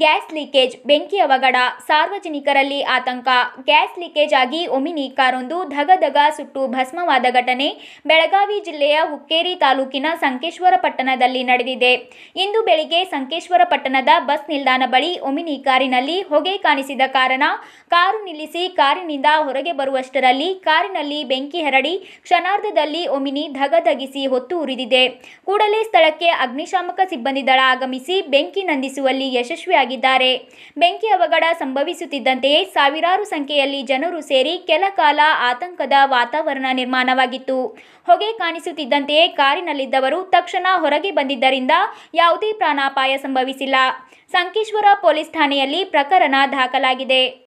gas leakage ಬೆಂಕಿ ಅವಘಡ ಸಾರ್ವಜನಿಕರಲ್ಲಿ ಆತಂಕ ಗ್ಯಾಸ್ ಲೀಕೇಜ್ ಆಗಿ ಒಮಿನಿ ಕಾರೊಂದು ಧಗಧಗ ಸುಟ್ಟು ಭಸ್ಮವಾದ ಘಟನೆ ಬೆಳಗಾವಿ ಜಿಲ್ಲೆಯ ಹುಕ್ಕೇರಿ ತಾಲೂಕಿನ ಸಂಕೇಶ್ವರ ಪಟ್ಟಣದಲ್ಲಿ ನಡೆದಿದೆ ಇಂದು ಬೆಳಿಗ್ಗೆ ಸಂಕೇಶ್ವರ ಪಟ್ಟಣದ ಬಸ್ ನಿಲ್ದಾಣ ಬಳಿ ಒಮಿನಿ ಕಾರಿನಲ್ಲಿ ಹೊಗೆ ಕಾಣಿಸಿದ ಕಾರಣ ಕಾರು ನಿಲ್ಲಿಸಿ ಕಾರಿನಿಂದ ಹೊರಗೆ ಬರುವಷ್ಟರಲ್ಲಿ ಕಾರಿನಲ್ಲಿ ಬೆಂಕಿ ಹರಡಿ ಕ್ಷಣಾರ್ಧದಲ್ಲಿ ಒಮಿನಿ ಧಗಧಗಿಸಿ ಹೊತ್ತು ಉರಿದಿದೆ ಕೂಡಲೇ ಸ್ಥಳಕ್ಕೆ ಅಗ್ನಿಶಾಮಕ ಸಿಬ್ಬಂದಿ ದಳ ಆಗಮಿಸಿ ಬೆಂಕಿ ನಂದಿಸುವಲ್ಲಿ ಯಶಸ್ವಿಯಾಗಿದೆ ಭಾಗಿಯಾಗಿದ್ದಾರೆ ಬೆಂಕಿ ಅವಘಡ ಸಂಭವಿಸುತ್ತಿದ್ದಂತೆಯೇ ಸಾವಿರಾರು ಸಂಖ್ಯೆಯಲ್ಲಿ ಜನರು ಸೇರಿ ಕೆಲ ಕಾಲ ಆತಂಕದ ವಾತಾವರಣ ನಿರ್ಮಾಣವಾಗಿತ್ತು ಹೊಗೆ ಕಾಣಿಸುತ್ತಿದ್ದಂತೆಯೇ ಕಾರಿನಲ್ಲಿದ್ದವರು ತಕ್ಷಣ ಹೊರಗೆ ಬಂದಿದ್ದರಿಂದ ಯಾವುದೇ ಪ್ರಾಣಾಪಾಯ ಸಂಭವಿಸಿಲ್ಲ ಸಂಕೇಶ್ವರ ಪೊಲೀಸ್ ಠಾಣೆಯಲ್ಲಿ ಪ್ರಕರಣ ದಾಖಲಾಗಿದೆ